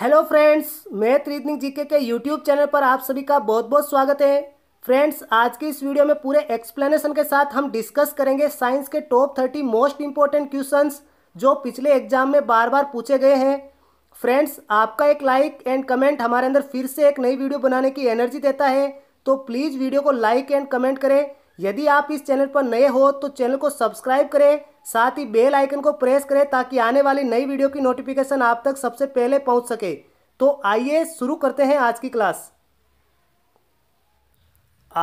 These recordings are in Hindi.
हेलो फ्रेंड्स मैं त्रिदनिंग जीके के यूट्यूब चैनल पर आप सभी का बहुत बहुत स्वागत है फ्रेंड्स आज की इस वीडियो में पूरे एक्सप्लेनेशन के साथ हम डिस्कस करेंगे साइंस के top thirty most important questions जो पिछले एग्जाम में बार बार पूछे गए हैं फ्रेंड्स आपका एक लाइक एंड कमेंट हमारे अंदर फिर से एक नई वीडियो बनाने की एनर्जी देता है तो प्लीज़ वीडियो को लाइक एंड कमेंट करें यदि आप इस चैनल पर नए हो तो चैनल को सब्सक्राइब करें साथ ही बेल आइकन को प्रेस करें ताकि आने वाली नई वीडियो की नोटिफिकेशन आप तक सबसे पहले पहुंच सके तो आइए शुरू करते हैं आज की क्लास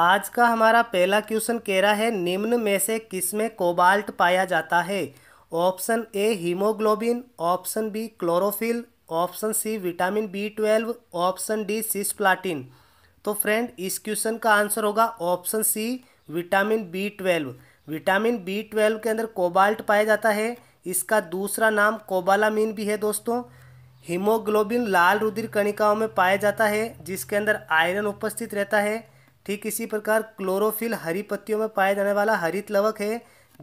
आज का हमारा पहला क्वेश्चन कह रहा है निम्न में से किस में कोबाल्ट पाया जाता है option A haemoglobin option B chlorophyll option C vitamin B twelve option D cisplatin तो फ्रेंड इस क्वेश्चन का आंसर होगा option C vitamin B twelve vitamin B twelve के अंदर कोबाल्ट पाया जाता है इसका दूसरा नाम कोबालामीन भी है दोस्तों हीमोग्लोबिन लाल रुधिर कणिकाओं में पाया जाता है जिसके अंदर आयरन उपस्थित रहता है ठीक इसी प्रकार क्लोरोफिल हरी पत्तियों में पाया जाने वाला हरित लवक है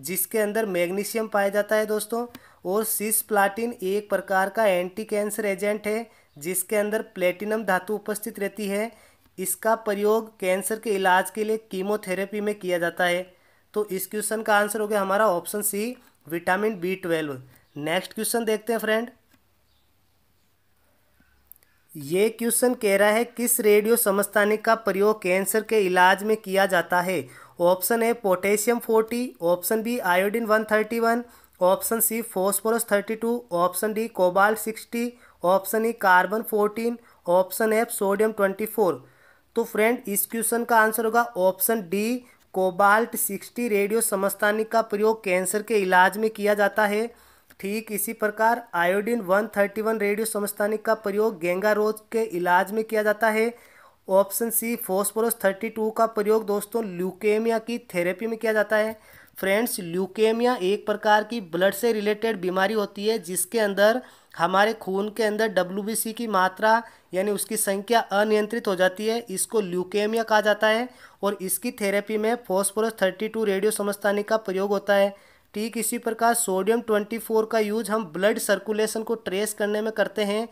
जिसके अंदर मैग्नीशियम पाया जाता है दोस्तों और सिस प्लाटिन एक प्रकार का एंटी कैंसर एजेंट है जिसके अंदर प्लेटिनम धातु उपस्थित रहती है इसका प्रयोग कैंसर के इलाज के लिए कीमोथेरेपी में किया जाता है तो इस क्वेश्चन का आंसर हो गया हमारा option C vitamin B twelve next question देखते हैं फ्रेंड ये क्वेश्चन कह रहा है किस रेडियो समस्थानिक का प्रयोग कैंसर के इलाज में किया जाता है option A potassium forty option B iodine one thirty one option C phosphorus thirty two option D cobalt sixty option E carbon fourteen option F sodium twenty four तो फ्रेंड इस क्वेश्चन का आंसर होगा option D cobalt sixty radio समस्तानी का प्रयोग कैंसर के इलाज में किया जाता है ठीक इसी प्रकार iodine one thirty one radio समस्तानी का प्रयोग गेंगा रोज के इलाज में किया जाता है option C phosphorus thirty two का प्रयोग दोस्तों ल्यूकेमिया की थेरेपी में किया जाता है फ्रेंड्स ल्यूकेमिया एक प्रकार की ब्लड से रिलेटेड बीमारी होती है जिसके अंदर हमारे खून के अंदर डब्ल्यू की मात्रा यानी उसकी संख्या अनियंत्रित हो जाती है इसको ल्यूकेमिया कहा जाता है और इसकी थेरेपी में फॉस्फोरस 32 रेडियो समस्थानी का प्रयोग होता है ठीक इसी प्रकार सोडियम 24 का यूज हम ब्लड सर्कुलेशन को ट्रेस करने में करते हैं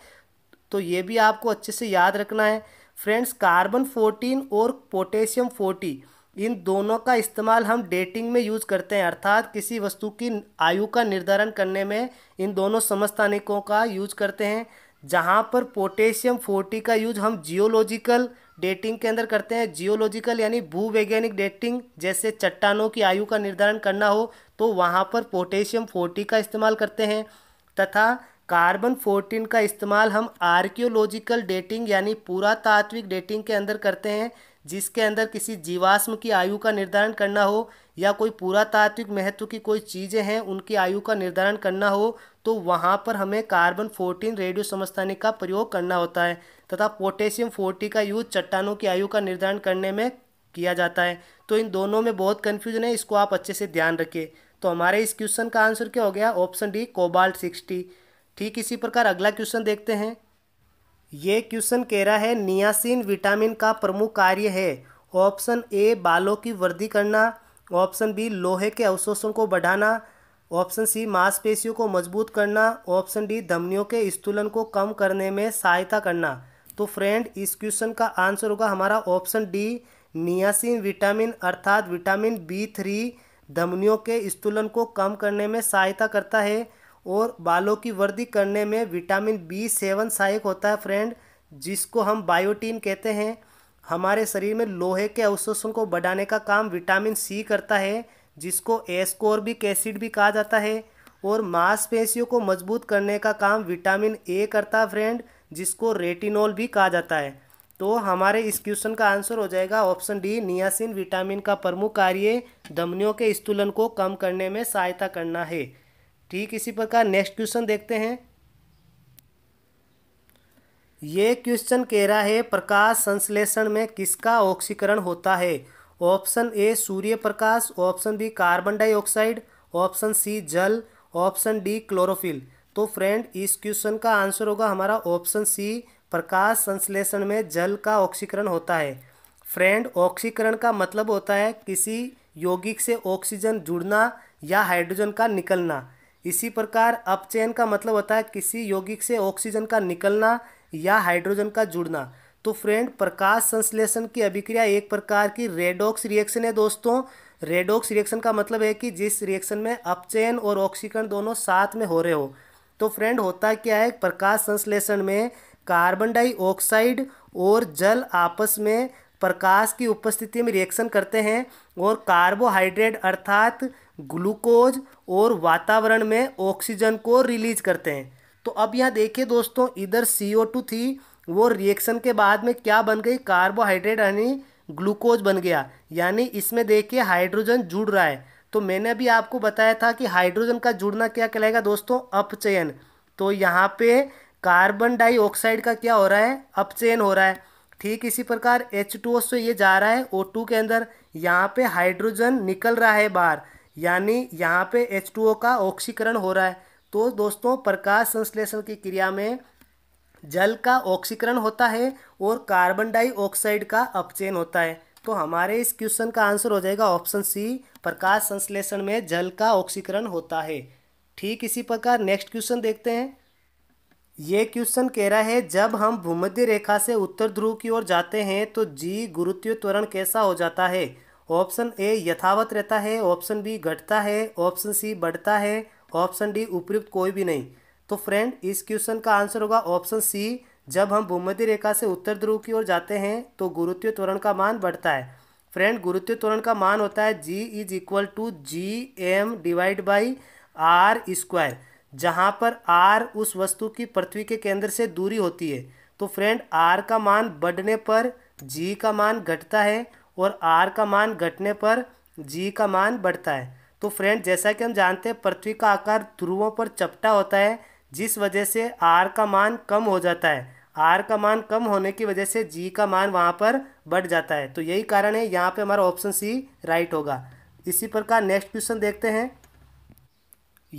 तो ये भी आपको अच्छे से याद रखना है फ्रेंड्स कार्बन फोर्टीन और पोटेशियम फोर्टी इन दोनों का इस्तेमाल हम डेटिंग में यूज करते हैं अर्थात किसी वस्तु की आयु का निर्धारण करने में इन दोनों समस्थानिकों का यूज करते हैं जहाँ पर पोटेशियम फोर्टी का यूज हम जियोलॉजिकल डेटिंग के अंदर करते हैं जियोलॉजिकल यानी भूवैज्ञानिक डेटिंग जैसे चट्टानों की आयु का निर्धारण करना हो तो वहाँ पर पोटेशियम फोर्टी का इस्तेमाल करते हैं तथा कार्बन फोर्टीन का इस्तेमाल हम आर्कियोलॉजिकल डेटिंग यानी पुरातात्विक डेटिंग के अंदर करते हैं जिसके अंदर किसी जीवाश्म की आयु का निर्धारण करना हो या कोई पुरातात्विक महत्व की कोई चीज़ें हैं उनकी आयु का निर्धारण करना हो तो वहाँ पर हमें कार्बन फोर्टीन रेडियो समस्थानिक का प्रयोग करना होता है तथा पोटेशियम फोर्टी का यूज चट्टानों की आयु का निर्धारण करने में किया जाता है तो इन दोनों में बहुत कन्फ्यूजन है इसको आप अच्छे से ध्यान रखिए तो हमारे इस क्वेश्चन का आंसर क्या हो गया ऑप्शन डी कोबाल्ट सिक्सटी ठीक इसी प्रकार अगला क्वेश्चन देखते हैं ये क्वेश्चन कह रहा है नियासिन विटामिन का प्रमुख कार्य है ऑप्शन ए बालों की वृद्धि करना ऑप्शन बी लोहे के अवशोषण को बढ़ाना ऑप्शन सी मांसपेशियों को मजबूत करना ऑप्शन डी धमनियों के स्तूलन को कम करने में सहायता करना तो फ्रेंड इस क्वेश्चन का आंसर होगा हमारा ऑप्शन डी नियासिन विटामिन अर्थात विटामिन बी थ्री धमनियों के स्तूलन को कम करने में सहायता करता है और बालों की वृद्धि करने में विटामिन बी सेवन सहायक होता है फ्रेंड जिसको हम बायोटीन कहते हैं हमारे शरीर में लोहे के अवशोषण को बढ़ाने का काम विटामिन सी करता है जिसको एस्कोर्बिक एसिड भी कहा जाता है और मांसपेशियों को मजबूत करने का काम विटामिन ए करता है फ्रेंड जिसको रेटिनॉल भी कहा जाता है तो हमारे इस क्वेश्चन का आंसर हो जाएगा ऑप्शन डी नियासिन विटामिन का प्रमुख कार्य धमनियों के स्तूलन को कम करने में सहायता करना है ठीक इसी प्रकार नेक्स्ट क्वेश्चन देखते हैं ये क्वेश्चन कह रहा है प्रकाश संश्लेषण में किसका ऑक्सीकरण होता है ऑप्शन ए सूर्य प्रकाश option B carbon dioxide option C जल ऑप्शन डी क्लोरोफिल तो फ्रेंड इस क्वेश्चन का आंसर होगा हमारा ऑप्शन सी प्रकाश संश्लेषण में जल का ऑक्सीकरण होता है फ्रेंड ऑक्सीकरण का मतलब होता है किसी यौगिक से ऑक्सीजन जुड़ना या हाइड्रोजन का निकलना इसी प्रकार अपचयन का मतलब होता है किसी यौगिक से ऑक्सीजन का निकलना या हाइड्रोजन का जुड़ना तो फ्रेंड प्रकाश संश्लेषण की अभिक्रिया एक प्रकार की रेडॉक्स रिएक्शन है दोस्तों रेडॉक्स रिएक्शन का मतलब है कि जिस रिएक्शन में अपचयन और ऑक्सीकरण दोनों साथ में हो रहे हो तो फ्रेंड होता क्या है प्रकाश संश्लेषण में कार्बन डाइऑक्साइड और जल आपस में प्रकाश की उपस्थिति में रिएक्शन करते हैं और कार्बोहाइड्रेट अर्थात ग्लूकोज और वातावरण में ऑक्सीजन को रिलीज करते हैं तो अब यहाँ देखिए दोस्तों इधर सी थी वो रिएक्शन के बाद में क्या बन गई कार्बोहाइड्रेट यानी ग्लूकोज बन गया यानी इसमें देखिए हाइड्रोजन जुड़ रहा है तो मैंने अभी आपको बताया था कि हाइड्रोजन का जुड़ना क्या कहलाएगा दोस्तों अपचयन तो यहाँ पे कार्बन डाइऑक्साइड का क्या हो रहा है अपचयन हो रहा है ठीक इसी प्रकार एच टू से ये जा रहा है ओ टू के अंदर यहाँ पे हाइड्रोजन निकल रहा है बाहर यानी यहाँ पे एच टू ओ का ऑक्सीकरण हो रहा है तो दोस्तों प्रकाश संश्लेषण की क्रिया में जल का ऑक्सीकरण होता है और कार्बन डाइऑक्साइड का अपचयन होता है तो हमारे इस क्वेश्चन का आंसर हो जाएगा ऑप्शन सी प्रकाश संश्लेषण में जल का ऑक्सीकरण होता है ठीक इसी प्रकार नेक्स्ट क्वेश्चन देखते हैं ये क्वेश्चन कह रहा है जब हम भूमध्य रेखा से उत्तर ध्रुव की ओर जाते हैं तो जी गुरुत्व त्वरण कैसा हो जाता है ऑप्शन ए यथावत रहता है ऑप्शन बी घटता है ऑप्शन सी बढ़ता है ऑप्शन डी उपयुक्त कोई भी नहीं तो फ्रेंड इस क्वेश्चन का आंसर होगा ऑप्शन सी जब हम भूमध्य रेखा से उत्तर ध्रुव की ओर जाते हैं तो गुरुत्व त्वरण का मान बढ़ता है फ्रेंड गुरुत्व त्वरण का मान होता है G is equal to G M divide by R square जहाँ पर आर उस वस्तु की पृथ्वी के केंद्र से दूरी होती है तो फ्रेंड आर का मान बढ़ने पर जी का मान घटता है और आर का मान घटने पर जी का मान बढ़ता है तो फ्रेंड जैसा कि हम जानते हैं पृथ्वी का आकार ध्रुवों पर चपटा होता है जिस वजह से आर का मान कम हो जाता है आर का मान कम होने की वजह से जी का मान वहाँ पर बढ़ जाता है तो यही कारण है यहाँ पे हमारा ऑप्शन सी राइट होगा इसी प्रकार नेक्स्ट क्वेश्चन देखते हैं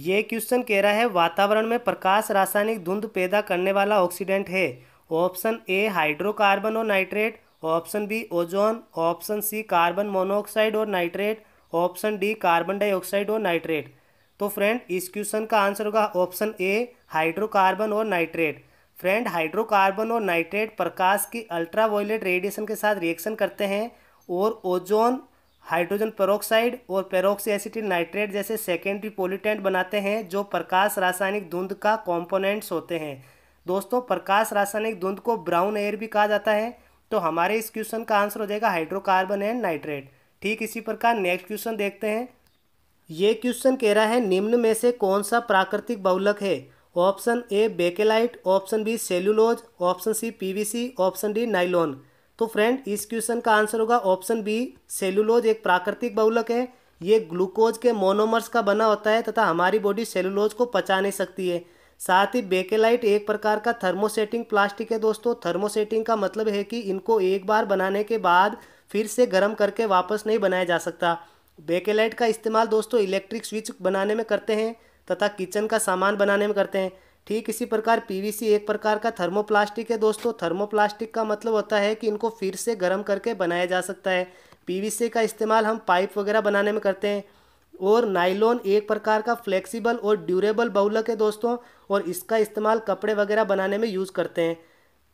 ये क्वेश्चन कह रहा है वातावरण में प्रकाश रासायनिक धुंध पैदा करने वाला ऑक्सीडेंट है ऑप्शन ए हाइड्रोकार्बन और nitrate option B ozone option C carbon monoxide और nitrate option D carbon dioxide और नाइट्रेट तो फ्रेंड इस क्वेश्चन का आंसर होगा ऑप्शन ए हाइड्रोकार्बन और नाइट्रेट फ्रेंड हाइड्रोकार्बन और नाइट्रेट प्रकाश की अल्ट्रावायलेट रेडिएशन के साथ रिएक्शन करते हैं और ओजोन हाइड्रोजन पेरोक्साइड और पेरोक्सी नाइट्रेट जैसे सेकेंडरी पोल्यूटेंट बनाते हैं जो प्रकाश रासायनिक धुंध का कॉम्पोनेंट्स होते हैं दोस्तों प्रकाश रासायनिक धुंध को ब्राउन एयर भी कहा जाता है तो हमारे इस क्वेश्चन का आंसर हो जाएगा हाइड्रोकार्बन एंड नाइट्रेट ठीक इसी प्रकार नेक्स्ट क्वेश्चन देखते हैं ये क्वेश्चन कह रहा है निम्न में से कौन सा प्राकृतिक बहुलक है option A bakelite option B cellulose option C PVC option D nylon तो फ्रेंड इस क्वेश्चन का आंसर होगा ऑप्शन बी सेल्यूलोज एक प्राकृतिक बहुलक है ये ग्लूकोज के मोनोमर्स का बना होता है तथा हमारी बॉडी सेलुलोज को पचा नहीं सकती है साथ ही बेकेलाइट एक प्रकार का थर्मोसेटिंग प्लास्टिक है दोस्तों थर्मोसेटिंग का मतलब है कि इनको एक बार बनाने के बाद फिर से गर्म करके वापस नहीं बनाया जा सकता बेकेलाइट का इस्तेमाल दोस्तों इलेक्ट्रिक स्विच बनाने में करते हैं तथा किचन का सामान बनाने में करते हैं ठीक इसी प्रकार पीवीसी एक प्रकार का थर्मोप्लास्टिक है दोस्तों थर्मोप्लास्टिक का मतलब होता है कि इनको फिर से गर्म करके बनाया जा सकता है पीवीसी का इस्तेमाल हम पाइप वगैरह बनाने में करते हैं और नाइलॉन एक प्रकार का फ्लेक्सिबल और ड्यूरेबल बहुलक है दोस्तों और इसका इस्तेमाल कपड़े वगैरह बनाने में यूज़ करते हैं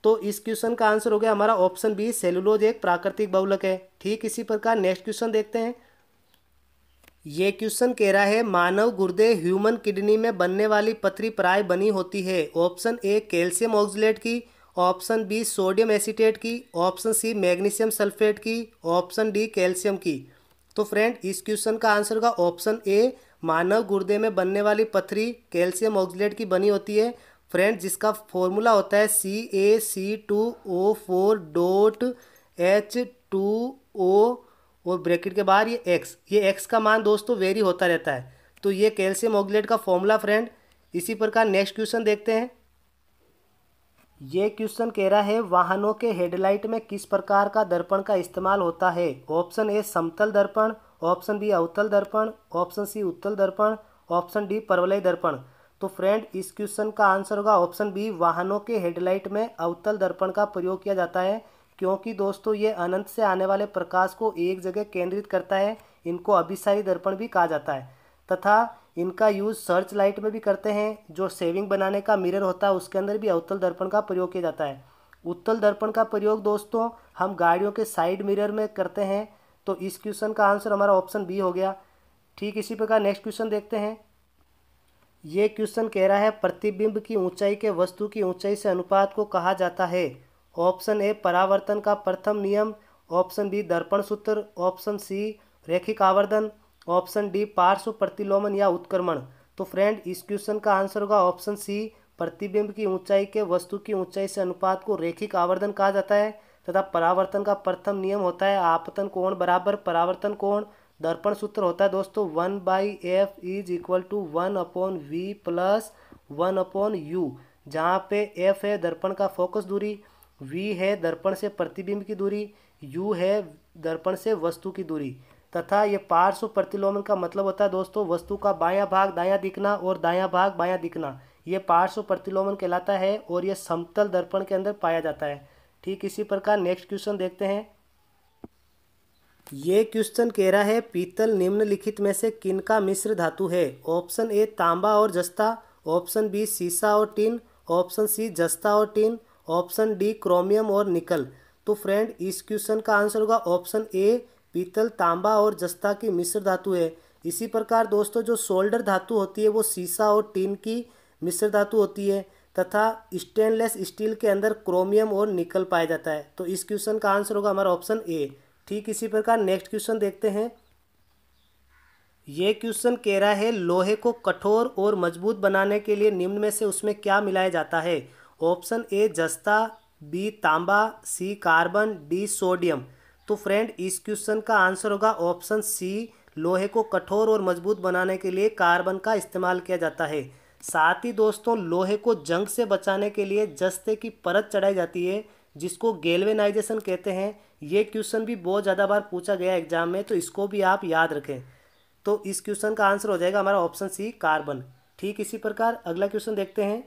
तो इस क्वेश्चन का आंसर हो गया हमारा ऑप्शन बी सेलुलोज एक प्राकृतिक बहुलक है ठीक इसी प्रकार नेक्स्ट क्वेश्चन देखते हैं ये क्वेश्चन कह रहा है मानव गुर्दे ह्यूमन किडनी में बनने वाली पथरी प्राय बनी होती है ऑप्शन ए कैल्शियम ऑक्सीट की ऑप्शन बी सोडियम एसीटेट की ऑप्शन सी मैग्नीशियम सल्फेट की ऑप्शन डी कैल्शियम की तो फ्रेंड इस क्वेश्चन का आंसर होगा ऑप्शन ए मानव गुर्दे में बनने वाली पथरी कैल्शियम ऑक्सीडेट की बनी होती है फ्रेंड जिसका फॉर्मूला होता है C A C two O four dot H two O और ब्रैकेट के बाहर ये एक्स ये एक्स का मान दोस्तों वेरी होता रहता है तो ये कैल्शियम ऑक्सीडेट का फॉर्मूला फ्रेंड इसी प्रकार नेक्स्ट क्वेश्चन देखते हैं ये क्वेश्चन कह रहा है वाहनों के हेडलाइट में किस प्रकार का दर्पण का इस्तेमाल होता है ऑप्शन ए समतल दर्पण ऑप्शन बी अवतल दर्पण ऑप्शन सी उत्तल दर्पण ऑप्शन डी परवलय दर्पण तो फ्रेंड इस क्वेश्चन का आंसर होगा ऑप्शन बी वाहनों के हेडलाइट में अवतल दर्पण का प्रयोग किया जाता है क्योंकि दोस्तों ये अनंत से आने वाले प्रकाश को एक जगह केंद्रित करता है इनको अभिशाही दर्पण भी कहा जाता है तथा इनका यूज़ सर्च लाइट में भी करते हैं जो सेविंग बनाने का मिरर होता है उसके अंदर भी अवतल दर्पण का प्रयोग किया जाता है उत्तल दर्पण का प्रयोग दोस्तों हम गाड़ियों के साइड मिरर में करते हैं तो इस क्वेश्चन का आंसर हमारा ऑप्शन बी हो गया ठीक इसी प्रकार नेक्स्ट क्वेश्चन देखते हैं ये क्वेश्चन कह रहा है प्रतिबिंब की ऊंचाई के वस्तु की ऊंचाई से अनुपात को कहा जाता है ऑप्शन ए परावर्तन का प्रथम नियम ऑप्शन बी दर्पण सूत्र ऑप्शन सी रेखिक आवर्धन ऑप्शन डी पार्श्व प्रतिलोमन या उत्क्रमण तो फ्रेंड इस क्वेश्चन का आंसर होगा ऑप्शन सी प्रतिबिंब की ऊंचाई के वस्तु की ऊंचाई से अनुपात को रेखिक आवर्धन कहा जाता है तथा परावर्तन का प्रथम नियम होता है आपतन कोण बराबर परावर्तन कोण दर्पण सूत्र होता है दोस्तों one by F is equal to one upon V plus one upon U जहाँ पे एफ है दर्पण का फोकस दूरी वी है दर्पण से प्रतिबिंब की दूरी यू है दर्पण से वस्तु की दूरी तथा ये पार्श्व प्रतिलोमन का मतलब होता है दोस्तों वस्तु का बायां भाग दायां दिखना और दायां भाग बायां दिखना ये पार्श्व प्रतिलोमन कहलाता है और ये समतल दर्पण के अंदर पाया जाता है ठीक इसी प्रकार नेक्स्ट क्वेश्चन देखते हैं ये क्वेश्चन कह रहा है पीतल निम्नलिखित में से किन का मिश्र धातु है ऑप्शन ए तांबा और जस्ता ऑप्शन बी सीसा और टिन ऑप्शन सी जस्ता और टिन ऑप्शन डी क्रोमियम और निकल तो फ्रेंड इस क्वेश्चन का आंसर होगा ऑप्शन ए पीतल तांबा और जस्ता की मिश्र धातु है इसी प्रकार दोस्तों जो सोल्डर धातु होती है वो सीसा और टीन की मिश्र धातु होती है तथा स्टेनलेस स्टील के अंदर क्रोमियम और निकल पाया जाता है तो इस क्वेश्चन का आंसर होगा हमारा ऑप्शन ए ठीक इसी प्रकार नेक्स्ट क्वेश्चन देखते हैं ये क्वेश्चन कह रहा है लोहे को कठोर और मजबूत बनाने के लिए निम्न में से उसमें क्या मिलाया जाता है ऑप्शन ए जस्ता बी तांबा सी कार्बन डी सोडियम तो फ्रेंड इस क्वेश्चन का आंसर होगा ऑप्शन सी लोहे को कठोर और मजबूत बनाने के लिए कार्बन का इस्तेमाल किया जाता है साथ ही दोस्तों लोहे को जंग से बचाने के लिए जस्ते की परत चढ़ाई जाती है जिसको गेलवेनाइजेशन कहते हैं ये क्वेश्चन भी बहुत ज़्यादा बार पूछा गया एग्जाम में तो इसको भी आप याद रखें तो इस क्वेश्चन का आंसर हो जाएगा हमारा ऑप्शन सी कार्बन ठीक इसी प्रकार अगला क्वेश्चन देखते हैं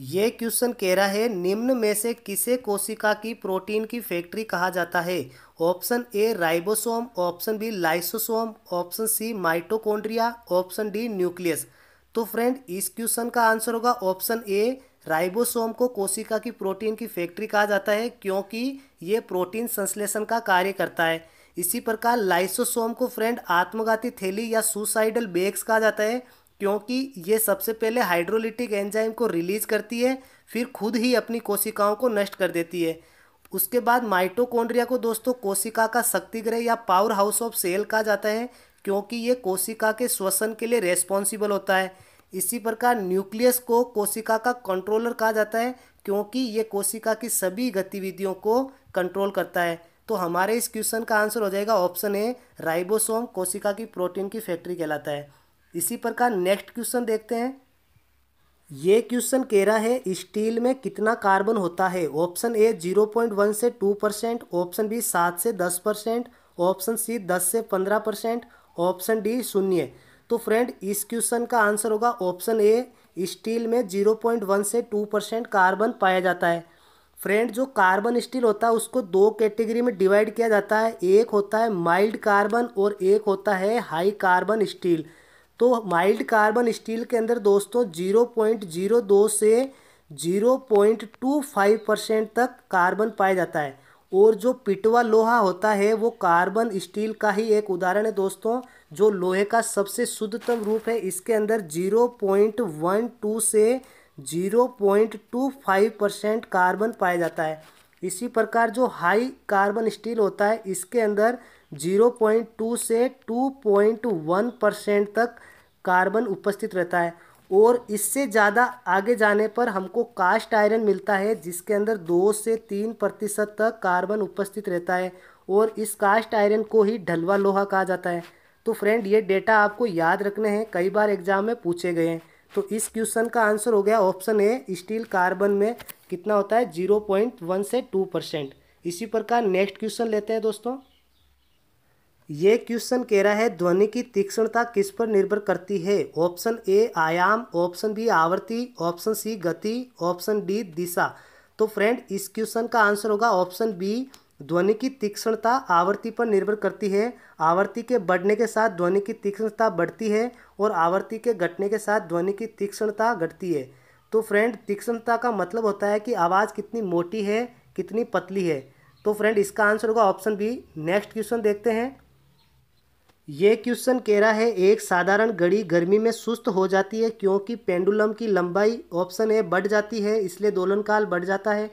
ये क्वेश्चन कह रहा है निम्न में से किसे कोशिका की प्रोटीन की फैक्ट्री कहा जाता है option A ribosome option B lysosome option C mitochondria option D nucleus तो फ्रेंड इस क्वेश्चन का आंसर होगा ऑप्शन ए राइबोसोम को कोशिका की प्रोटीन की फैक्ट्री कहा जाता है क्योंकि ये प्रोटीन संश्लेषण का कार्य करता है इसी प्रकार लाइसोसोम को फ्रेंड आत्मघाती थैली या सुसाइडल बेग्स कहा जाता है क्योंकि ये सबसे पहले हाइड्रोलिटिक एंजाइम को रिलीज करती है फिर खुद ही अपनी कोशिकाओं को नष्ट कर देती है उसके बाद माइटोकॉन्ड्रिया को दोस्तों कोशिका का शक्तिग्रह या पावर हाउस ऑफ सेल कहा जाता है क्योंकि ये कोशिका के श्वसन के लिए रेस्पॉन्सिबल होता है इसी प्रकार न्यूक्लियस को कोशिका का कंट्रोलर कहा जाता है क्योंकि ये कोशिका की सभी गतिविधियों को कंट्रोल करता है तो हमारे इस क्वेश्चन का आंसर हो जाएगा ऑप्शन ए राइबोसोम कोशिका की प्रोटीन की फैक्ट्री कहलाता है इसी प्रकार नेक्स्ट क्वेश्चन देखते हैं ये क्वेश्चन कह रहा है स्टील में कितना कार्बन होता है option A zero point one से टू परसेंट ऑप्शन बी सात से दस परसेंट ऑप्शन सी दस से पंद्रह परसेंट ऑप्शन डी शून्य तो फ्रेंड इस क्वेश्चन का आंसर होगा ऑप्शन ए स्टील में जीरो पॉइंट वन से टू परसेंट कार्बन पाया जाता है फ्रेंड जो कार्बन स्टील होता है उसको दो कैटेगरी में डिवाइड किया जाता है एक होता है माइल्ड कार्बन और एक होता है हाई कार्बन स्टील तो माइल्ड कार्बन स्टील के अंदर दोस्तों जीरो पॉइंट जीरो दो से zero point two five percent तक कार्बन पाया जाता है और जो पिटवा लोहा होता है वो कार्बन स्टील का ही एक उदाहरण है दोस्तों जो लोहे का सबसे शुद्धतम रूप है इसके अंदर जीरो पॉइंट वन टू से zero point two five percent carbon पाया जाता है इसी प्रकार जो हाई कार्बन स्टील होता है इसके अंदर जीरो पॉइंट टू से टू पॉइंट वन परसेंट तक कार्बन उपस्थित रहता है और इससे ज़्यादा आगे जाने पर हमको कास्ट आयरन मिलता है जिसके अंदर दो से तीन प्रतिशत तक कार्बन उपस्थित रहता है और इस कास्ट आयरन को ही ढलवा लोहा कहा जाता है तो फ्रेंड ये डेटा आपको याद रखने हैं कई बार एग्जाम में पूछे गए हैं तो इस क्वेश्चन का आंसर हो गया ऑप्शन ए स्टील कार्बन में कितना होता है जीरो पॉइंट वन से टू परसेंट इसी प्रकार नेक्स्ट क्वेश्चन लेते हैं दोस्तों ये क्वेश्चन कह रहा है ध्वनि की तीक्ष्णता किस पर निर्भर करती है ऑप्शन ए आयाम ऑप्शन बी आवृत्ति ऑप्शन सी गति ऑप्शन डी दिशा तो फ्रेंड इस क्वेश्चन का आंसर होगा ऑप्शन बी ध्वनि की तीक्ष्णता आवृत्ति पर निर्भर करती है आवृत्ति के बढ़ने के साथ ध्वनि की तीक्ष्णता बढ़ती है और आवृत्ति के घटने के साथ ध्वनि की तीक्ष्णता घटती है तो फ्रेंड तीक्ष्णता का मतलब होता है कि आवाज़ कितनी मोटी है कितनी पतली है तो फ्रेंड इसका आंसर होगा ऑप्शन बी नेक्स्ट क्वेश्चन देखते हैं ये क्वेश्चन कह रहा है एक साधारण घड़ी गर्मी में सुस्त हो जाती है क्योंकि पेंडुलम की लंबाई ऑप्शन ए बढ़ जाती है इसलिए दोलन काल बढ़ जाता है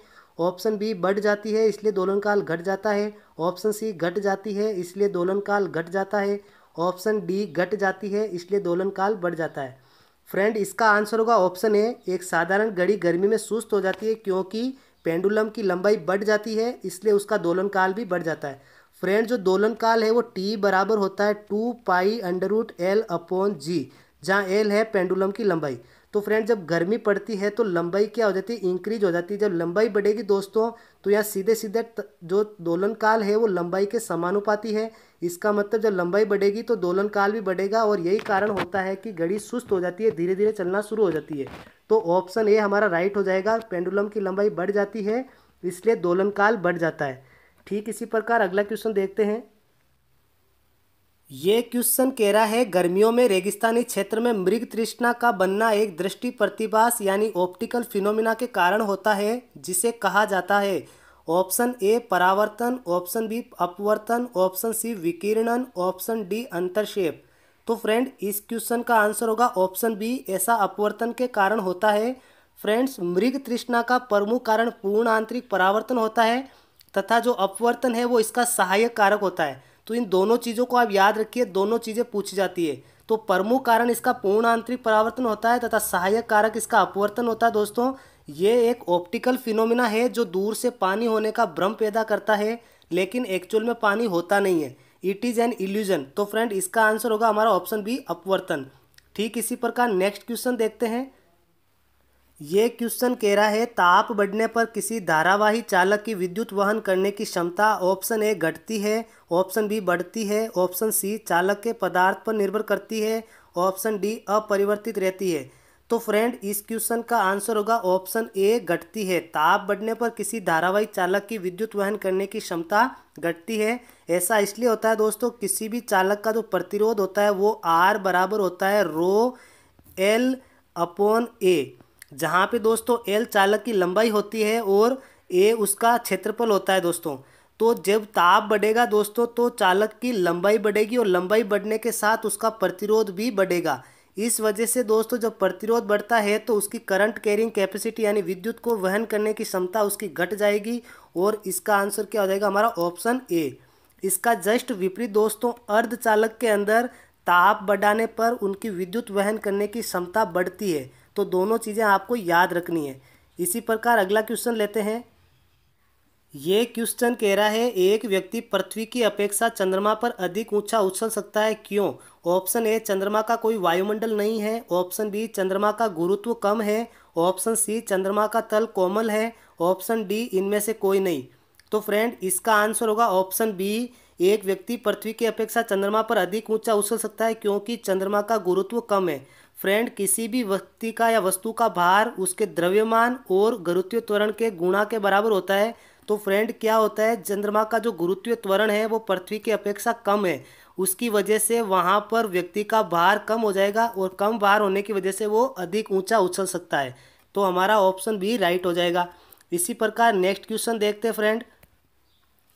ऑप्शन बी बढ़ जाती है इसलिए दोलन काल घट जाता है ऑप्शन सी घट जाती है इसलिए दोलन काल घट जाता है ऑप्शन डी घट जाती है इसलिए दोलन काल बढ़ जाता है फ्रेंड इसका आंसर होगा ऑप्शन ए एक साधारण घड़ी गर्मी में सुस्त हो जाती है क्योंकि पेंडुलम की लंबाई बढ़ जाती है इसलिए उसका दोलन काल भी बढ़ जाता है फ्रेंड जो दोलन काल है वो टी बराबर होता है two pi under root L upon G जहाँ एल है पेंडुलम की लंबाई तो फ्रेंड जब गर्मी पड़ती है तो लंबाई क्या हो जाती है इंक्रीज हो जाती है जब लंबाई बढ़ेगी दोस्तों तो यहाँ सीधे सीधे जो दोलन काल है वो लंबाई के समानुपाती है इसका मतलब जब लंबाई बढ़ेगी तो दोलन काल भी बढ़ेगा और यही कारण होता है कि घड़ी सुस्त हो जाती है धीरे धीरे चलना शुरू हो जाती है तो ऑप्शन ए हमारा राइट हो जाएगा पेंडुलम की लंबाई बढ़ जाती है इसलिए दोलन काल बढ़ जाता है ठीक इसी प्रकार अगला क्वेश्चन देखते हैं ये क्वेश्चन कह रहा है गर्मियों में रेगिस्तानी क्षेत्र में मृग तृष्णा का बनना एक दृष्टि प्रतिभास यानी ऑप्टिकल फिनोमिना के कारण होता है जिसे कहा जाता है ऑप्शन ए परावर्तन ऑप्शन बी अपवर्तन ऑप्शन सी विकिरणन ऑप्शन डी अंतरशेप तो फ्रेंड इस क्वेश्चन का आंसर होगा ऑप्शन बी ऐसा अपवर्तन के कारण होता है फ्रेंड्स मृग तृष्णा का प्रमुख कारण पूर्ण आंतरिक परावर्तन होता है तथा जो अपवर्तन है वो इसका सहायक कारक होता है तो इन दोनों चीज़ों को आप याद रखिए दोनों चीज़ें पूछी जाती है तो प्रमुख कारण इसका पूर्ण आंतरिक परावर्तन होता है तथा सहायक कारक इसका अपवर्तन होता है दोस्तों ये एक ऑप्टिकल फिनोमिना है जो दूर से पानी होने का भ्रम पैदा करता है लेकिन एक्चुअल में पानी होता नहीं है इट इज़ एन इल्यूजन तो फ्रेंड इसका आंसर होगा हमारा ऑप्शन बी अपवर्तन ठीक इसी प्रकार नेक्स्ट क्वेश्चन देखते हैं ये क्वेश्चन कह रहा है ताप बढ़ने पर किसी धारावाही चालक की विद्युत वहन करने की क्षमता ऑप्शन ए घटती है ऑप्शन बी बढ़ती है ऑप्शन सी चालक के पदार्थ पर निर्भर करती है ऑप्शन डी अपरिवर्तित रहती है तो फ्रेंड इस क्वेश्चन का आंसर होगा ऑप्शन ए घटती है ताप बढ़ने पर किसी धारावाही चालक की विद्युत वहन करने की क्षमता घटती है ऐसा इसलिए होता है दोस्तों किसी भी चालक का जो प्रतिरोध होता है वो आर बराबर होता है रो एल अपॉन ए जहाँ पे दोस्तों एल चालक की लंबाई होती है और ए उसका क्षेत्रफल होता है दोस्तों तो जब ताप बढ़ेगा दोस्तों तो चालक की लंबाई बढ़ेगी और लंबाई बढ़ने के साथ उसका प्रतिरोध भी बढ़ेगा इस वजह से दोस्तों जब प्रतिरोध बढ़ता है तो उसकी करंट कैरिंग कैपेसिटी यानी विद्युत को वहन करने की क्षमता उसकी घट जाएगी और इसका आंसर क्या हो जाएगा हमारा ऑप्शन ए इसका जस्ट विपरीत दोस्तों अर्ध चालक के अंदर ताप बढ़ाने पर उनकी विद्युत वहन करने की क्षमता बढ़ती है तो दोनों चीज़ें आपको याद रखनी है इसी प्रकार अगला क्वेश्चन लेते हैं ये क्वेश्चन कह रहा है एक व्यक्ति पृथ्वी की अपेक्षा चंद्रमा पर अधिक ऊंचा उछल सकता है क्यों ऑप्शन ए चंद्रमा का कोई वायुमंडल नहीं है ऑप्शन बी चंद्रमा का गुरुत्व कम है ऑप्शन सी चंद्रमा का तल कोमल है ऑप्शन डी इनमें से कोई नहीं तो फ्रेंड इसका आंसर होगा ऑप्शन बी एक व्यक्ति पृथ्वी की अपेक्षा चंद्रमा पर अधिक ऊंचा उछल सकता है क्योंकि चंद्रमा का गुरुत्व कम है फ्रेंड किसी भी व्यक्ति का या वस्तु का भार उसके द्रव्यमान और गुरुत्व त्वरण के गुणा के बराबर होता है तो फ्रेंड क्या होता है चंद्रमा का जो गुरुत्व त्वरण है वो पृथ्वी की अपेक्षा कम है उसकी वजह से वहाँ पर व्यक्ति का भार कम हो जाएगा और कम भार होने की वजह से वो अधिक ऊंचा उछल सकता है तो हमारा ऑप्शन बी राइट हो जाएगा इसी प्रकार नेक्स्ट क्वेश्चन देखते हैं फ्रेंड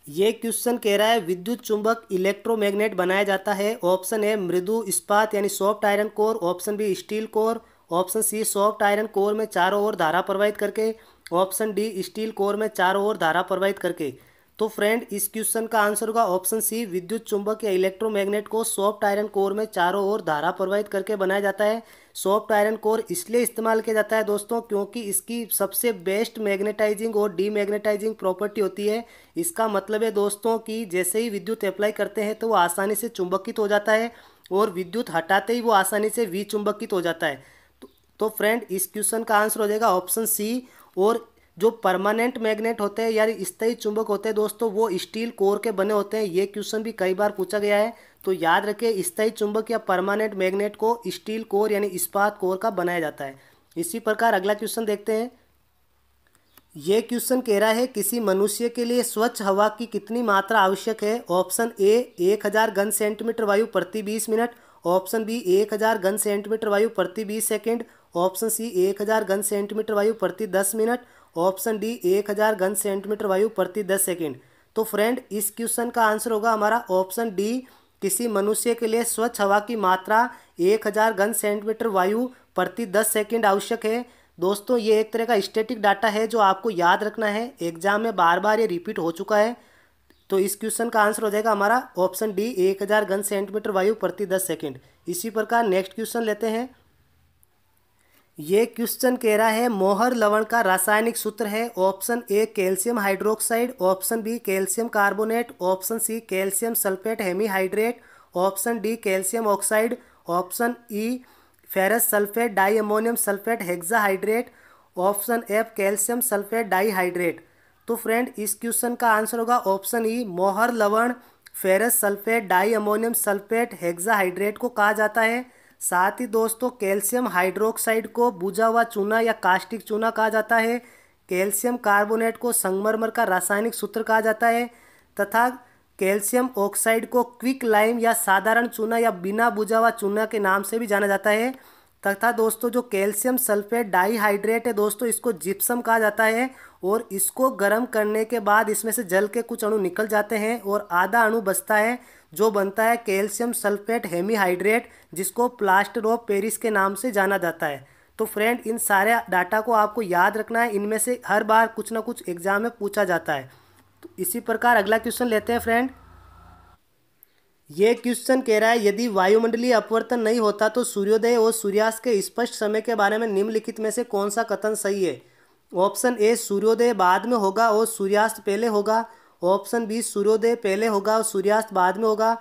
ये क्वेश्चन कह रहा है विद्युत चुंबक इलेक्ट्रोमैग्नेट बनाया जाता है ऑप्शन ए मृदु इस्पात यानी soft iron core option B steel core option C soft iron core में चारों ओर धारा प्रवाहित करके ऑप्शन डी स्टील कोर में चारों ओर धारा प्रवाहित करके तो फ्रेंड इस क्वेश्चन का आंसर होगा ऑप्शन सी विद्युत चुंबक या इलेक्ट्रोमैग्नेट को सॉफ्ट आयरन कोर में चारों ओर धारा प्रवाहित करके बनाया जाता है सॉफ्ट आयरन कोर इसलिए इस्तेमाल किया जाता है दोस्तों क्योंकि इसकी सबसे बेस्ट मैग्नेटाइजिंग और डीमैग्नेटाइजिंग प्रॉपर्टी होती है इसका मतलब है दोस्तों कि जैसे ही विद्युत अप्लाई करते हैं तो वो आसानी से चुंबकित हो जाता है और विद्युत हटाते ही वो आसानी से विचुंबकित हो जाता है तो, तो फ्रेंड इस क्वेश्चन का आंसर हो जाएगा ऑप्शन सी और जो परमानेंट मैग्नेट होते हैं यानी स्थायी चुंबक होते हैं दोस्तों वो स्टील कोर के बने होते हैं ये क्वेश्चन भी कई बार पूछा गया है तो याद रखिए स्थायी चुंबक या परमानेंट मैग्नेट को स्टील कोर यानी इस्पात कोर का बनाया जाता है इसी प्रकार अगला क्वेश्चन देखते हैं ये क्वेश्चन कह रहा है किसी मनुष्य के लिए स्वच्छ हवा की कितनी मात्रा आवश्यक है ऑप्शन ए एक हज़ार घन सेंटीमीटर वायु प्रति बीस मिनट ऑप्शन बी एक हज़ार घन सेंटीमीटर वायु प्रति बीस सेकेंड ऑप्शन सी एक हज़ार घन सेंटीमीटर वायु प्रति दस मिनट ऑप्शन डी एक हज़ार घन सेंटीमीटर वायु प्रति दस सेकेंड तो फ्रेंड इस क्वेश्चन का आंसर होगा हमारा ऑप्शन डी किसी मनुष्य के लिए स्वच्छ हवा की मात्रा एक हज़ार घन सेंटीमीटर वायु प्रति दस सेकेंड आवश्यक है दोस्तों ये एक तरह का स्टेटिक डाटा है जो आपको याद रखना है एग्जाम में बार बार ये रिपीट हो चुका है तो इस क्वेश्चन का आंसर हो जाएगा हमारा ऑप्शन डी एक हज़ार घन सेंटीमीटर वायु प्रति दस सेकेंड इसी प्रकार नेक्स्ट क्वेश्चन लेते हैं ये क्वेश्चन कह रहा है मोहर लवण का रासायनिक सूत्र है option A calcium hydroxide option B calcium carbonate option C calcium sulphate hemihydrate option D calcium oxide option E ferrous sulphate diammonium sulphate hexahydrate option F calcium sulphate dihydrate तो फ्रेंड इस क्वेश्चन का आंसर होगा ऑप्शन ई मोहर लवण ferrous sulphate diammonium sulphate hexahydrate को कहा जाता है साथ ही दोस्तों कैल्शियम हाइड्रोक्साइड को बुझा हुआ चूना या कास्टिक चूना कहा जाता है कैल्शियम कार्बोनेट को संगमरमर का रासायनिक सूत्र कहा जाता है तथा कैल्शियम ऑक्साइड को क्विक लाइम या साधारण चूना या बिना बुझा हुआ चूना के नाम से भी जाना जाता है तथा दोस्तों जो कैल्शियम सल्फेट डाईहाइड्रेट है दोस्तों इसको जिप्सम कहा जाता है और इसको गर्म करने के बाद इसमें से जल के कुछ अणु निकल जाते हैं और आधा अणु बचता है जो बनता है कैल्शियम सल्फेट हेमीहाइड्रेट जिसको प्लास्टर ऑफ पेरिस के नाम से जाना जाता है तो फ्रेंड इन सारे डाटा को आपको याद रखना है इनमें से हर बार कुछ ना कुछ एग्जाम में पूछा जाता है तो इसी प्रकार अगला क्वेश्चन लेते हैं फ्रेंड ये क्वेश्चन कह रहा है यदि वायुमंडलीय अपवर्तन नहीं होता तो सूर्योदय और सूर्यास्त के स्पष्ट समय के बारे में निम्नलिखित में से कौन सा कथन सही है ऑप्शन ए सूर्योदय बाद में होगा और सूर्यास्त पहले होगा ऑप्शन बी सूर्योदय पहले होगा और सूर्यास्त बाद में होगा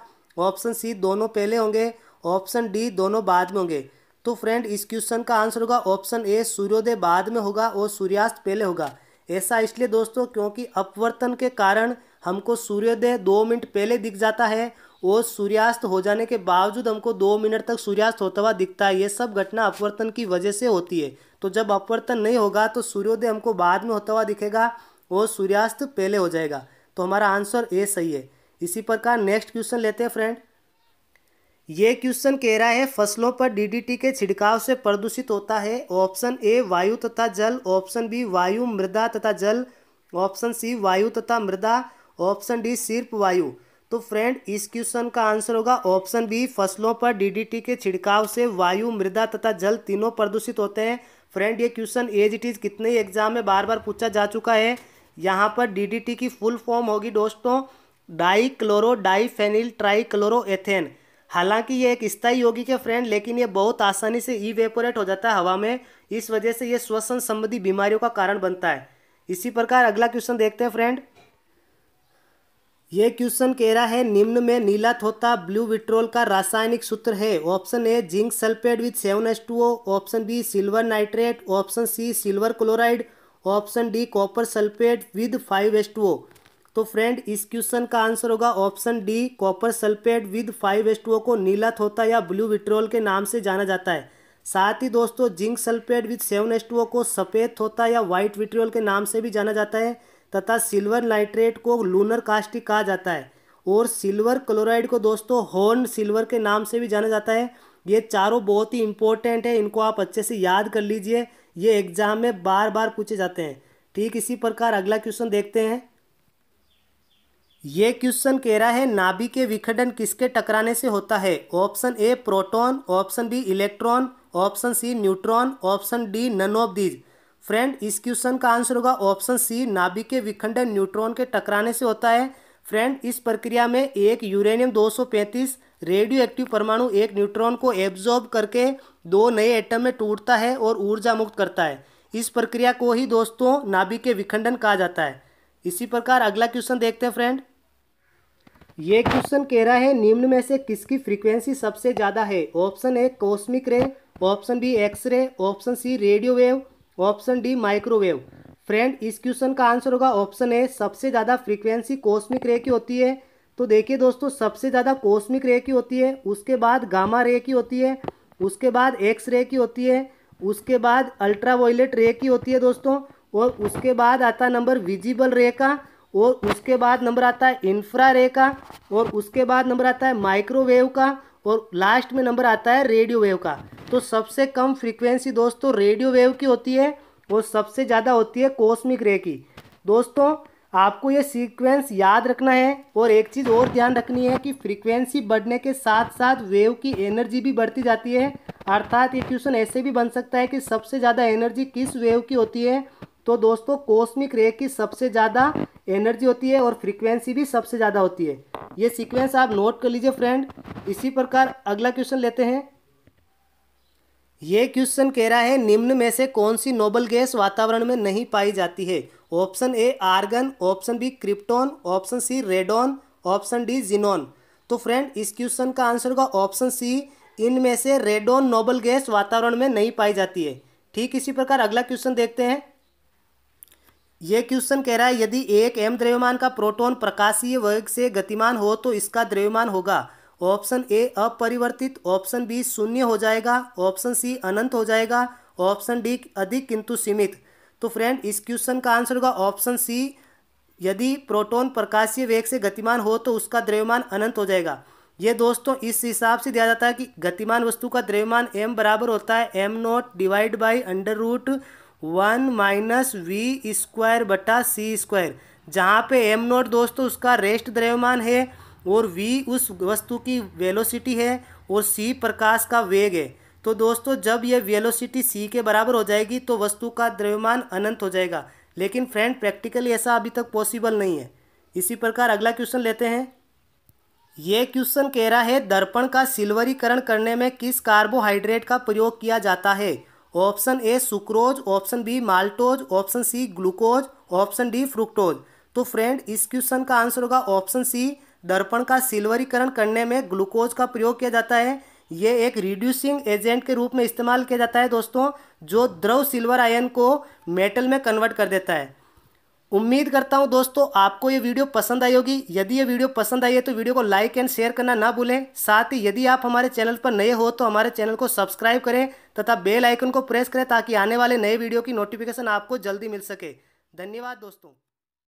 ऑप्शन सी दोनों पहले होंगे ऑप्शन डी दोनों बाद में होंगे तो फ्रेंड इस क्वेश्चन का आंसर होगा ऑप्शन ए सूर्योदय बाद में होगा और सूर्यास्त पहले होगा ऐसा इसलिए दोस्तों क्योंकि अपवर्तन के कारण हमको सूर्योदय दो मिनट पहले दिख जाता है वो सूर्यास्त हो जाने के बावजूद हमको दो मिनट तक सूर्यास्त होता हुआ दिखता है ये सब घटना अपवर्तन की वजह से होती है तो जब अपवर्तन नहीं होगा तो सूर्योदय हमको बाद में होता हुआ दिखेगा और सूर्यास्त पहले हो जाएगा तो हमारा आंसर ए सही है इसी प्रकार नेक्स्ट क्वेश्चन लेते हैं फ्रेंड ये क्वेश्चन कह रहा है फसलों पर डीडीटी के छिड़काव से प्रदूषित होता है ऑप्शन ए वायु तथा जल ऑप्शन बी वायु मृदा तथा जल ऑप्शन सी वायु तथा मृदा ऑप्शन डी सिर्फ वायु तो फ्रेंड इस क्वेश्चन का आंसर होगा ऑप्शन बी फसलों पर डीडीटी के छिड़काव से वायु मृदा तथा जल तीनों प्रदूषित होते हैं फ्रेंड ये क्वेश्चन एज इट इज़ कितने एग्जाम में बार बार पूछा जा चुका है यहाँ पर डीडीटी की फुल फॉर्म होगी दोस्तों dichlorodiphenyltrichloroethane हालांकि ये एक स्थायी योगी के फ्रेंड लेकिन ये बहुत आसानी से वेपोरेट हो जाता है हवा में इस वजह से ये श्वसन संबंधी बीमारियों का कारण बनता है इसी प्रकार अगला क्वेश्चन देखते हैं फ्रेंड ये क्वेश्चन कह रहा है निम्न में नीला थोता ब्लू विट्रोल का रासायनिक सूत्र है option A zinc sulphate with seven S two option B silver nitrate option C silver chloride option D copper sulphate with five S two तो फ्रेंड इस क्वेश्चन का आंसर होगा option D copper sulphate with five S two को नीला थोता या ब्लू विट्रोल के नाम से जाना जाता है साथ ही दोस्तों zinc sulphate with seven S two को सफ़ेद थोता या वाइट विट्रोल के नाम से भी जाना जाता है तथा सिल्वर नाइट्रेट को लूनर कास्टिक कहा जाता है और सिल्वर क्लोराइड को दोस्तों हॉर्न सिल्वर के नाम से भी जाना जाता है ये चारों बहुत ही इंपॉर्टेंट है इनको आप अच्छे से याद कर लीजिए ये एग्जाम में बार बार पूछे जाते हैं ठीक इसी प्रकार अगला क्वेश्चन देखते हैं ये क्वेश्चन कह रहा है नाभि के विखंडन किसके टकराने से होता है option A proton option B electron option C neutron option D none of these friend इस क्वेश्चन का आंसर होगा ऑप्शन सी नाभिक के विखंडन न्यूट्रॉन के टकराने से होता है फ्रेंड इस प्रक्रिया में एक यूरेनियम 235 रेडियो एक्टिव परमाणु एक न्यूट्रॉन को एब्जॉर्ब करके दो नए एटम में टूटता है और ऊर्जा मुक्त करता है इस प्रक्रिया को ही दोस्तों नाभिक के विखंडन कहा जाता है इसी प्रकार अगला क्वेश्चन देखते हैं फ्रेंड ये क्वेश्चन कह रहा है निम्न में से किसकी फ्रीक्वेंसी सबसे ज़्यादा है option A cosmic ray option B X ray option C radio wave option D microwave friend इस क्वेश्चन का आंसर होगा ऑप्शन ए सबसे ज़्यादा फ्रीक्वेंसी कॉस्मिक रे की होती है तो देखिए दोस्तों सबसे ज़्यादा कॉस्मिक रे की होती है उसके बाद गामा रे की होती है उसके बाद एक्स रे की होती है उसके बाद अल्ट्रा वायलेट रे की होती है दोस्तों और उसके बाद आता नंबर विजिबल रे का और उसके बाद नंबर आता है इंफ्रा रे का और उसके बाद नंबर आता है माइक्रोवेव का और लास्ट में नंबर आता है रेडियो वेव का तो सबसे कम फ्रीक्वेंसी दोस्तों रेडियो वेव की होती है और सबसे ज़्यादा होती है कॉस्मिक रे की दोस्तों आपको ये सीक्वेंस याद रखना है और एक चीज़ और ध्यान रखनी है कि फ्रीक्वेंसी बढ़ने के साथ साथ वेव की एनर्जी भी बढ़ती जाती है अर्थात ये क्वेश्चन ऐसे भी बन सकता है कि सबसे ज़्यादा एनर्जी किस वेव की होती है तो दोस्तों कॉस्मिक रे की सबसे ज़्यादा एनर्जी होती है और फ्रीक्वेंसी भी सबसे ज़्यादा होती है ये सीक्वेंस आप नोट कर लीजिए फ्रेंड इसी प्रकार अगला क्वेश्चन लेते हैं ये क्वेश्चन कह रहा है निम्न में से कौन सी नोबल गैस वातावरण में नहीं पाई जाती है option A argon option B krypton option C radon option D xenon तो फ्रेंड इस क्वेश्चन का आंसर होगा ऑप्शन सी इनमें से रेडोन नोबल गैस वातावरण में नहीं पाई जाती है ठीक इसी प्रकार अगला क्वेश्चन देखते हैं ये क्वेश्चन कह रहा है यदि एक एम द्रव्यमान का प्रोटॉन प्रकाशीय वेग से गतिमान हो तो इसका द्रव्यमान होगा ऑप्शन ए अपरिवर्तित ऑप्शन बी शून्य हो जाएगा ऑप्शन सी अनंत हो जाएगा ऑप्शन डी अधिक किंतु सीमित तो फ्रेंड इस क्वेश्चन का आंसर होगा ऑप्शन सी यदि प्रोटॉन प्रकाशीय वेग से गतिमान हो तो उसका द्रव्यमान अनंत हो जाएगा ये दोस्तों इस हिसाब से दिया जाता है कि गतिमान वस्तु का द्रव्यमान एम बराबर होता है M naught divide by under root one minus V square बटा सी स्क्वायर जहाँ पे एम नोट दोस्तों उसका रेस्ट द्रव्यमान है और वी उस वस्तु की वेलोसिटी है और सी प्रकाश का वेग है तो दोस्तों जब यह वेलोसिटी सी के बराबर हो जाएगी तो वस्तु का द्रव्यमान अनंत हो जाएगा लेकिन फ्रेंड प्रैक्टिकली ऐसा अभी तक पॉसिबल नहीं है इसी प्रकार अगला क्वेश्चन लेते हैं ये क्वेश्चन कह रहा है दर्पण का सिल्वरीकरण करने में किस कार्बोहाइड्रेट का प्रयोग किया जाता है option A sucrose option B maltose option C glucose option D fructose तो फ्रेंड इस क्वेश्चन का आंसर होगा ऑप्शन सी दर्पण का सिल्वरीकरण करने में ग्लूकोज का प्रयोग किया जाता है ये एक रिड्यूसिंग एजेंट के रूप में इस्तेमाल किया जाता है दोस्तों जो द्रव सिल्वर आयन को मेटल में कन्वर्ट कर देता है उम्मीद करता हूँ दोस्तों आपको ये वीडियो पसंद आई होगी यदि ये वीडियो पसंद आई है तो वीडियो को लाइक एंड शेयर करना ना भूलें साथ ही यदि आप हमारे चैनल पर नए हो तो हमारे चैनल को सब्सक्राइब करें तथा बेल आइकन को प्रेस करें ताकि आने वाले नए वीडियो की नोटिफिकेशन आपको जल्दी मिल सके धन्यवाद दोस्तों